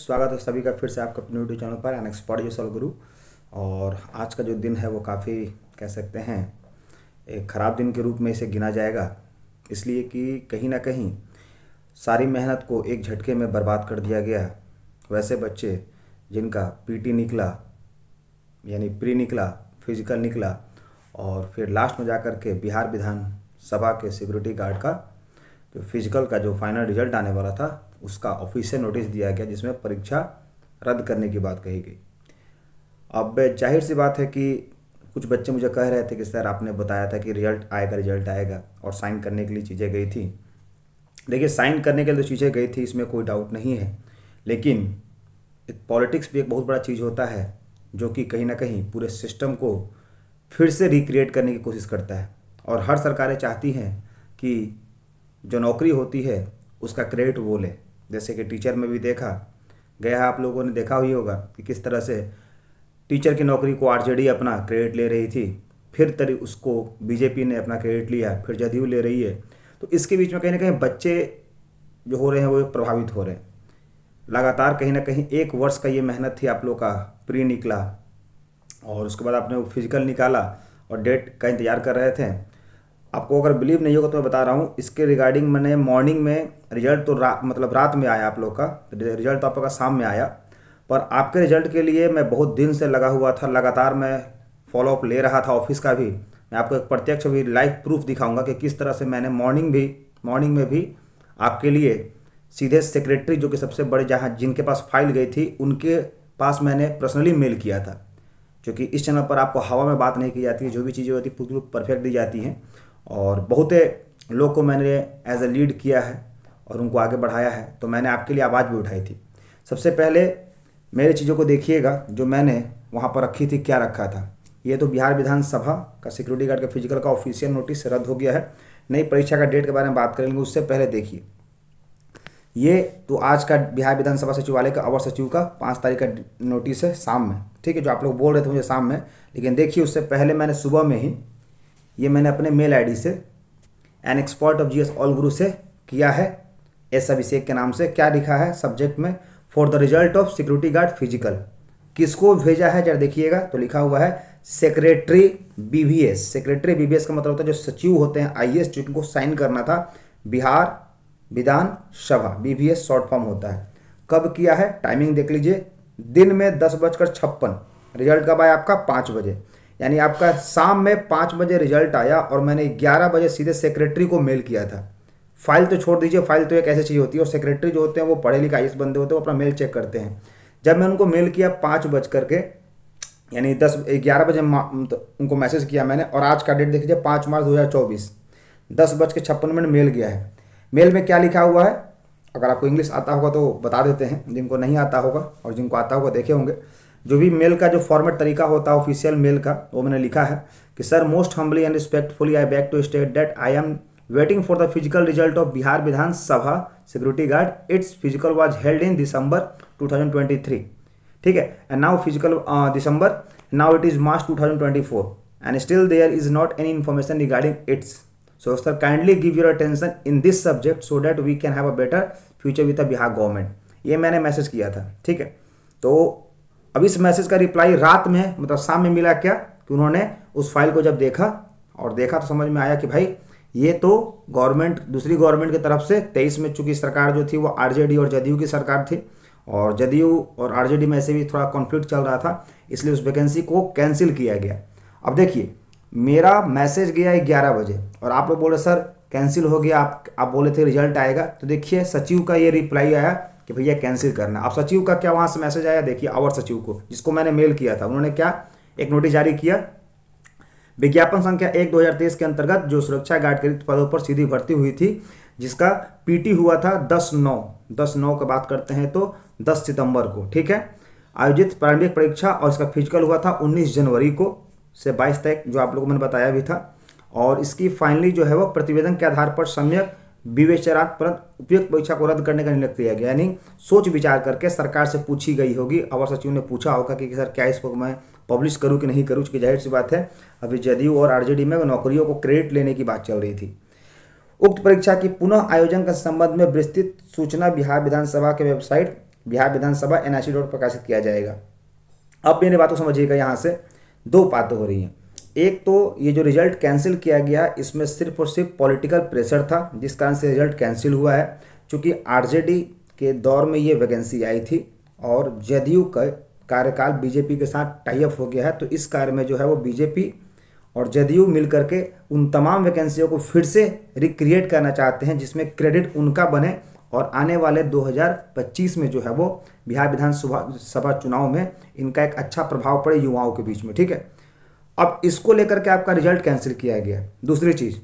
स्वागत है सभी का फिर से आपका अपने यूट्यूब चैनल पर अनएक्सपर्ट सल गुरु और आज का जो दिन है वो काफ़ी कह सकते हैं एक ख़राब दिन के रूप में इसे गिना जाएगा इसलिए कि कहीं ना कहीं सारी मेहनत को एक झटके में बर्बाद कर दिया गया वैसे बच्चे जिनका पीटी निकला यानी प्री निकला फिजिकल निकला और फिर लास्ट में जा कर के बिहार विधानसभा के सिक्योरिटी गार्ड का जो फिजिकल का जो फाइनल रिजल्ट आने वाला था उसका ऑफिशियल नोटिस दिया गया जिसमें परीक्षा रद्द करने की बात कही गई अब जाहिर सी बात है कि कुछ बच्चे मुझे कह रहे थे कि सर आपने बताया था कि रिजल्ट आएगा रिजल्ट आएगा और साइन करने के लिए चीज़ें गई थी देखिए साइन करने के लिए तो चीज़ें गई थी इसमें कोई डाउट नहीं है लेकिन एक पॉलिटिक्स भी एक बहुत बड़ा चीज़ होता है जो कि कहीं ना कहीं पूरे सिस्टम को फिर से रिक्रिएट करने की कोशिश करता है और हर सरकारें चाहती हैं कि जो नौकरी होती है उसका क्रेडिट वो लें जैसे कि टीचर में भी देखा गया आप लोगों ने देखा ही होगा कि किस तरह से टीचर की नौकरी को आरजेडी अपना क्रेडिट ले रही थी फिर तरी उसको बीजेपी ने अपना क्रेडिट लिया फिर जदयू ले रही है तो इसके बीच में कहीं ना कहीं बच्चे जो हो रहे हैं वो प्रभावित हो रहे हैं लगातार कहीं ना कहीं एक वर्ष का ये मेहनत थी आप लोग का प्री निकला और उसके बाद आपने वो फिजिकल निकाला और डेट का इंतज़ार कर रहे थे आपको अगर बिलीव नहीं होगा तो मैं बता रहा हूँ इसके रिगार्डिंग मैंने मॉर्निंग में रिजल्ट तो रा, मतलब रात में आया आप लोग का रिजल्ट तो आपका शाम में आया पर आपके रिजल्ट के लिए मैं बहुत दिन से लगा हुआ था लगातार मैं फॉलोअप ले रहा था ऑफिस का भी मैं आपको एक प्रत्यक्ष भी लाइव प्रूफ दिखाऊंगा कि किस तरह से मैंने मॉर्निंग भी मॉर्निंग में भी आपके लिए सीधे सेक्रेटरी जो कि सबसे बड़े जहाँ जिनके पास फाइल गई थी उनके पास मैंने पर्सनली मेल किया था क्योंकि इस चैनल पर आपको हवा में बात नहीं की जाती है जो भी चीज़ें होती है पूरी परफेक्ट दी जाती हैं और बहुत लोग को मैंने एज ए लीड किया है और उनको आगे बढ़ाया है तो मैंने आपके लिए आवाज़ भी उठाई थी सबसे पहले मेरे चीज़ों को देखिएगा जो मैंने वहाँ पर रखी थी क्या रखा था ये तो बिहार विधानसभा का सिक्योरिटी गार्ड का फिजिकल का ऑफिशियल नोटिस रद्द हो गया है नई परीक्षा का डेट के बारे में बात करेंगे उससे पहले देखिए ये तो आज का बिहार विधानसभा सचिवालय का अवर सचिव का पाँच तारीख का नोटिस है शाम में ठीक है जो आप लोग बोल रहे थे मुझे शाम में लेकिन देखिए उससे पहले मैंने सुबह में ही ये मैंने अपने मेल आईडी से an expert of G S all Guru से किया है एस अभिषेक के नाम से क्या लिखा है सब्जेक्ट में for the result of security guard physical किसको भेजा है जरा देखिएगा तो लिखा हुआ है सेक्रेटरी बीबीएस सेक्रेटरी बीबीएस का मतलब होता है जो सचिव होते हैं आईएएस जिनको साइन करना था बिहार विधान सभा बीबीएस शॉर्ट फॉर्म होता है कब किया है टाइमिंग देख लीजिए दिन में दस बजकर छप्पन रिजल्ट कब आया आपका पाँच बजे यानी आपका शाम में पाँच बजे रिजल्ट आया और मैंने ग्यारह बजे सीधे सेक्रेटरी को मेल किया था फाइल तो छोड़ दीजिए फाइल तो एक ऐसी चीज़ होती है और सेक्रेटरी जो होते हैं वो पढ़े लिखे आई बंदे होते हैं वो अपना मेल चेक करते हैं जब मैं उनको मेल किया पाँच बज करके यानी दस ग्यारह बजे तो उनको मैसेज किया मैंने और आज का डेट देख लीजिए पाँच मार्च दो हज़ार चौबीस दस बज के छप्पन मिनट मेल गया है मेल में क्या लिखा हुआ है अगर आपको इंग्लिश आता होगा तो बता देते हैं जिनको नहीं आता होगा और जिनको आता होगा देखे होंगे जो भी मेल का जो फॉर्मेट तरीका होता है ऑफिशियल मेल का वो मैंने लिखा है कि sir most humbly and respectfully I beg to state that I am waiting for the physical result of Bihar Vidhan Sabha security guard its physical was held in December 2023 ठीक है and now physical December now it is March 2024 and still there is not any information regarding its so sir kindly give your attention in this subject so that we can have a better future with the Bihar government ये मैंने message किया था ठीक है तो अब इस message का रिप्लाई रात में मतलब शाम में मिला क्या कि उन्होंने उस फाइल को जब देखा और देखा तो समझ में आया कि भाई ये तो गवर्नमेंट दूसरी गवर्नमेंट की तरफ से तेईस में चूंकि सरकार जो थी वो आरजेडी और जदयू की सरकार थी और जदयू और आरजेडी में से भी थोड़ा कॉन्फ्लिक्ट चल रहा था इसलिए उस वैकेंसी को कैंसिल किया गया अब देखिए मेरा मैसेज गया है ग्यारह बजे और आप लोग बोले सर कैंसिल हो गया आप आप बोले थे रिजल्ट आएगा तो देखिए सचिव का ये रिप्लाई आया कि भैया कैंसिल करना अब सचिव का क्या वहां से मैसेज आया देखिए अवर सचिव को जिसको मैंने मेल किया था उन्होंने क्या एक नोटिस जारी किया विज्ञापन संख्या एक 2023 के अंतर्गत जो सुरक्षा गार्ड के रिक्त पदों पर सीधी भर्ती हुई थी जिसका पीटी हुआ था दस नौ दस नौ का बात करते हैं तो दस सितंबर को ठीक है आयोजित प्रारंभिक परीक्षा और इसका फिजिकल हुआ था उन्नीस जनवरी को से बाईस तक जो आप लोगों को मैंने बताया भी था और इसकी फाइनली जो है वो प्रतिवेदन के आधार पर सम्यक विवेचना परंत उपयुक्त परीक्षा को रद्द करने का निर्णय किया गया यानी सोच विचार करके सरकार से पूछी गई होगी अवर सचिव ने पूछा होगा कि सर क्या इसको मैं पब्लिश करूँ कि नहीं करूँ क्योंकि जाहिर सी बात है अभी जदयू और आरजेडी में नौकरियों को क्रेडिट लेने की बात चल रही थी उक्त परीक्षा की पुनः आयोजन के संबंध में विस्तृत सूचना बिहार विधानसभा के website Bihar Vidhan Sabha NIC dot प्रकाशित किया जाएगा अब मेरी बातों समझिएगा यहाँ से दो बातें हो रही हैं एक तो ये जो रिजल्ट कैंसिल किया गया इसमें सिर्फ और सिर्फ पॉलिटिकल प्रेशर था जिस कारण से रिजल्ट कैंसिल हुआ है चूँकि आरजेडी के दौर में ये वैकेंसी आई थी और जदयू का कार्यकाल बीजेपी के साथ टाइप हो गया है तो इस कार्य में जो है वो बीजेपी और जदयू मिल के उन तमाम वैकेंसियों को फिर से रिक्रिएट करना चाहते हैं जिसमें क्रेडिट उनका बने और आने वाले 2025 में जो है वो बिहार विधानसभा सभा चुनाव में इनका एक अच्छा प्रभाव पड़े युवाओं के बीच में ठीक है अब इसको लेकर के आपका रिजल्ट कैंसिल किया गया दूसरी चीज़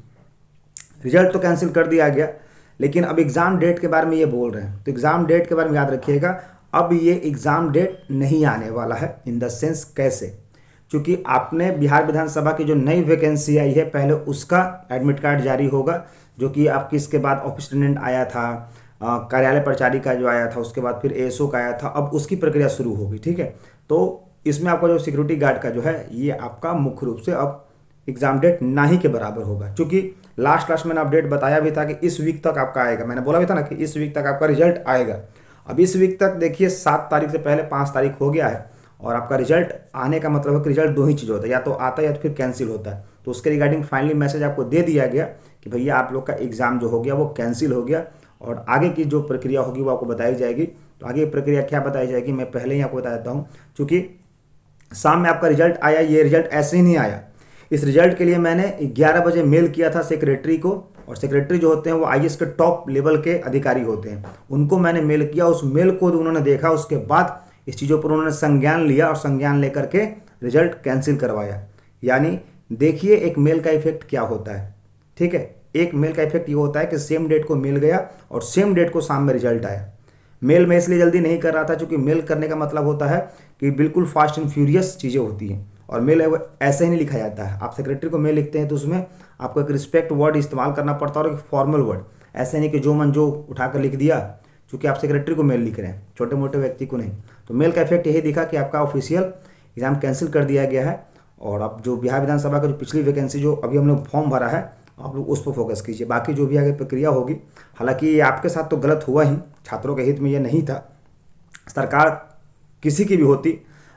रिजल्ट तो कैंसिल कर दिया गया लेकिन अब एग्ज़ाम डेट के बारे में ये बोल रहे हैं तो एग्ज़ाम डेट के बारे में याद रखिएगा अब ये एग्ज़ाम डेट नहीं आने वाला है इन द सेंस कैसे क्योंकि आपने बिहार विधानसभा की जो नई वैकेंसी आई है पहले उसका एडमिट कार्ड जारी होगा जो कि आपकी इसके बाद ऑफिस अटेंडेंट आया था कार्यालय प्रचारी का जो आया था उसके बाद फिर एएसओ का आया था अब उसकी प्रक्रिया शुरू होगी ठीक है तो इसमें आपका जो सिक्योरिटी गार्ड का जो है ये आपका मुख्य रूप से अब एग्जाम डेट ना ही के बराबर होगा क्योंकि लास्ट लास्ट मैंने अपडेट बताया भी था कि इस वीक तक आपका आएगा मैंने बोला भी था ना कि इस वीक तक आपका रिजल्ट आएगा अब इस वीक तक देखिए सात तारीख से पहले पाँच तारीख हो गया है और आपका रिजल्ट आने का मतलब है कि रिजल्ट दो ही चीज़ होता है या तो आता है या तो फिर कैंसिल होता है तो उसके रिगार्डिंग फाइनली मैसेज आपको दे दिया गया कि भैया आप लोग का एग्ज़ाम जो हो गया वो कैंसिल हो गया और आगे की जो प्रक्रिया होगी वो आपको बताई जाएगी तो आगे प्रक्रिया क्या बताई जाएगी मैं पहले ही आपको बता देता हूँ चूँकि शाम में आपका रिजल्ट आया ये रिजल्ट ऐसे ही नहीं आया इस रिजल्ट के लिए मैंने 11 बजे मेल किया था सेक्रेटरी को और सेक्रेटरी जो होते हैं वो आई के टॉप लेवल के अधिकारी होते हैं उनको मैंने मेल किया उस मेल को तो उन्होंने देखा उसके बाद इस चीज़ों पर उन्होंने संज्ञान लिया और संज्ञान लेकर के रिजल्ट कैंसिल करवाया यानी देखिए एक मेल का इफेक्ट क्या होता है ठीक है एक मेल का इफेक्ट ये होता है कि सेम डेट को मिल गया और सेम डेट को शाम में रिजल्ट आया मेल मैं इसलिए जल्दी नहीं कर रहा था क्योंकि मेल करने का मतलब होता है कि बिल्कुल फास्ट एंड फ्यूरियस चीज़ें होती हैं और मेल है वो ऐसे ही नहीं लिखा जाता है आप सेक्रेटरी को मेल लिखते हैं तो उसमें आपको एक रिस्पेक्ट वर्ड इस्तेमाल करना पड़ता है और एक फॉर्मल वर्ड ऐसे नहीं कि जो मन जो उठा कर लिख दिया चूँकि आप सेक्रेटरी को मेल लिख रहे हैं छोटे मोटे व्यक्ति को नहीं तो मेल का इफेक्ट यही दिखा कि आपका ऑफिशियल एग्ज़ाम कैंसिल कर दिया गया है और अब जो बिहार विधानसभा का जो पिछली वैकेंसी जो अभी हम लोग फॉर्म भरा है आप लोग उस पर फोकस कीजिए बाकी जो भी आगे प्रक्रिया होगी हालांकि ये आपके साथ तो गलत हुआ ही छात्रों के हित में ये नहीं था सरकार किसी की भी होती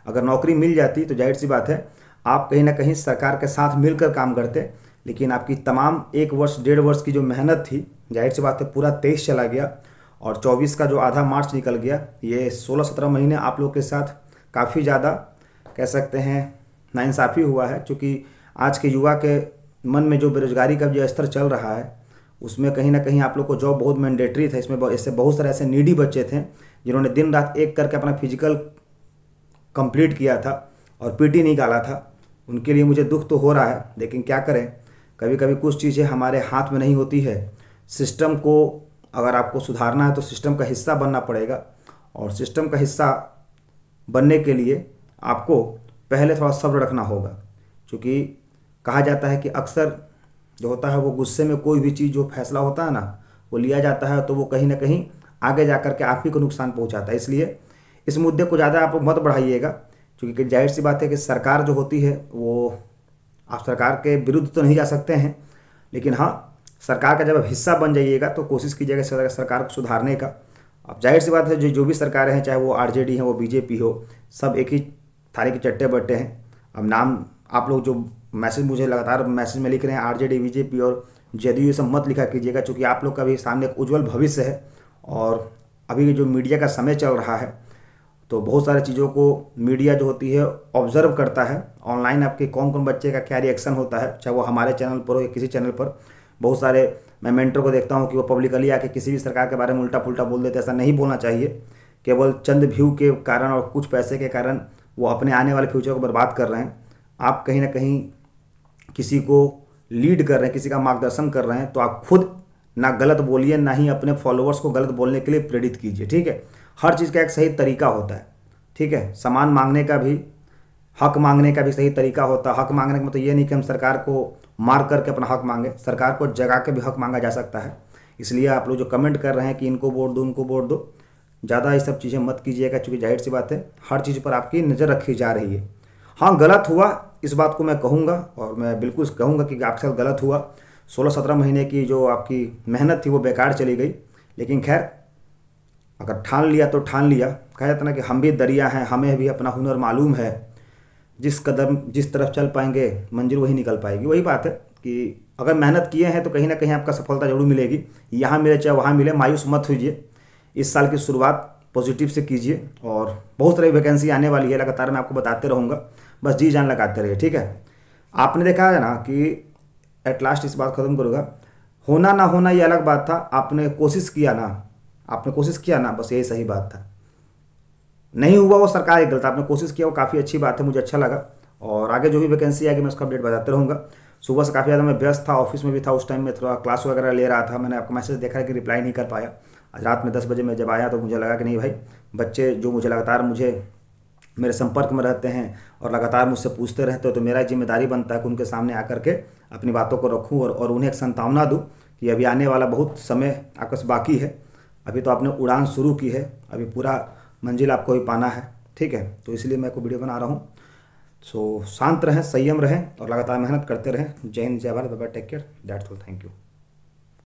अगर नौकरी मिल जाती तो जाहिर सी बात है आप कहीं ना कहीं सरकार के साथ मिलकर काम करते लेकिन आपकी तमाम एक वर्ष डेढ़ वर्ष की जो मेहनत थी जाहिर सी बात है पूरा तेईस चला गया और चौबीस का जो आधा मार्च निकल गया ये सोलह सत्रह महीने आप लोग के साथ काफ़ी ज़्यादा कह सकते हैं नाइंसाफ़ी हुआ है क्योंकि आज के युवा के मन में जो बेरोजगारी का जो स्तर चल रहा है उसमें कहीं ना कहीं आप लोग को जॉब बहुत मैंडेटरी था इसमें इससे बहुत सारे ऐसे नीडी बच्चे थे जिन्होंने दिन रात एक करके अपना फिजिकल कंप्लीट किया था और पीटी निकाला था उनके लिए मुझे दुख तो हो रहा है लेकिन क्या करें कभी कभी कुछ चीज़ें हमारे हाथ में नहीं होती है सिस्टम को अगर आपको सुधारना है तो सिस्टम का हिस्सा बनना पड़ेगा और सिस्टम का हिस्सा बनने के लिए आपको पहले थोड़ा सब्र रखना होगा क्योंकि कहा जाता है कि अक्सर जो होता है वो गुस्से में कोई भी चीज़ जो फैसला होता है ना वो लिया जाता है तो वो कहीं ना कहीं आगे जा कर के आप ही को नुकसान पहुँचाता है इसलिए इस मुद्दे को ज़्यादा आप मत बढ़ाइएगा क्योंकि जाहिर सी बात है कि सरकार जो होती है वो आप सरकार के विरुद्ध तो नहीं जा सकते हैं लेकिन हाँ सरकार का जब आप हिस्सा बन जाइएगा तो कोशिश कीजिएगा सरकार को सुधारने का अब जाहिर सी बात है जो जो भी सरकारें हैं चाहे वो आरजेडी है वो बीजेपी हो सब एक ही थाली के चट्टे बट्टे हैं अब नाम आप लोग जो मैसेज मुझे लगातार मैसेज में लिख रहे हैं आर जे डी बीजेपी और जदयू ये सब मत लिखा कीजिएगा चूँकि आप लोग का भी सामने एक उज्ज्वल भविष्य है और अभी जो मीडिया का समय चल रहा है तो बहुत सारे चीज़ों को मीडिया जो होती है ऑब्जर्व करता है ऑनलाइन आपके कौन कौन बच्चे का क्या रिएक्शन होता है चाहे वो हमारे चैनल पर हो या किसी चैनल पर बहुत सारे मैं मेंटर को देखता हूँ कि वो पब्लिकली आके किसी भी सरकार के बारे में उल्टा पुल्टा बोल देते ऐसा नहीं बोलना चाहिए केवल चंद व्यू के कारण और कुछ पैसे के कारण वो अपने आने वाले फ्यूचर को बर्बाद कर रहे हैं आप कहीं ना कहीं किसी को लीड कर रहे हैं किसी का मार्गदर्शन कर रहे हैं तो आप खुद ना गलत बोलिए ना ही अपने फॉलोअर्स को गलत बोलने के लिए प्रेरित कीजिए ठीक है हर चीज़ का एक सही तरीका होता है ठीक है सामान मांगने का भी हक मांगने का भी सही तरीका होता है हक मांगने का मतलब ये नहीं कि हम सरकार को मार करके अपना हक मांगे सरकार को जगा के भी हक मांगा जा सकता है इसलिए आप लोग जो कमेंट कर रहे हैं कि इनको वोट दो उनको वोट दो ज़्यादा ये सब चीज़ें मत कीजिएगा चूँकि जाहिर सी बात है हर चीज़ पर आपकी नज़र रखी जा रही है हाँ गलत हुआ इस बात को मैं कहूँगा और मैं बिल्कुल कहूँगा कि आपके साथ गलत हुआ सोलह सत्रह महीने की जो आपकी मेहनत थी वो बेकार चली गई लेकिन खैर अगर ठान लिया तो ठान लिया कहा जाता ना कि हम भी दरिया हैं हमें भी अपना हुनर मालूम है जिस कदम जिस तरफ चल पाएंगे मंजिल वही निकल पाएगी वही बात है कि अगर मेहनत किए हैं तो कहीं ना कहीं आपका सफलता जरूर मिलेगी यहाँ मिले चाहे वहाँ मिले मायूस मत होइए इस साल की शुरुआत पॉजिटिव से कीजिए और बहुत सारी वैकेंसी आने वाली है लगातार मैं आपको बताते रहूँगा बस जी जान लगाते रहिए ठीक है आपने देखा है ना कि एट लास्ट इस बात ख़त्म करूँगा होना ना होना ये अलग बात था आपने कोशिश किया ना आपने कोशिश किया ना बस यही सही बात था नहीं हुआ वो सरकार एक गलत आपने कोशिश किया वो काफ़ी अच्छी बात है मुझे अच्छा लगा और आगे जो भी वैकेंसी आएगी मैं उसका अपडेट बताते रहूँगा सुबह से काफ़ी ज़्यादा मैं व्यस्त था ऑफिस में भी था उस टाइम में थोड़ा क्लास वगैरह ले रहा था मैंने आपका मैसेज देखा कि रिप्लाई नहीं कर पाया आज रात में दस बजे मैं जब आया तो मुझे लगा कि नहीं भाई बच्चे जो मुझे लगातार मुझे मेरे संपर्क में रहते हैं और लगातार मुझसे पूछते रहते हो तो मेरा जिम्मेदारी बनता है कि उनके सामने आकर के अपनी बातों को रखूँ और, और उन्हें एक संतावना दूँ कि अभी आने वाला बहुत समय आकस बाकी है अभी तो आपने उड़ान शुरू की है अभी पूरा मंजिल आपको ही पाना है ठीक है तो इसलिए मैं को वीडियो बना रहा हूँ सो शांत रहें संयम रहें और लगातार मेहनत करते रहें जय हिंद जय भारत बाबा take care that's all thank you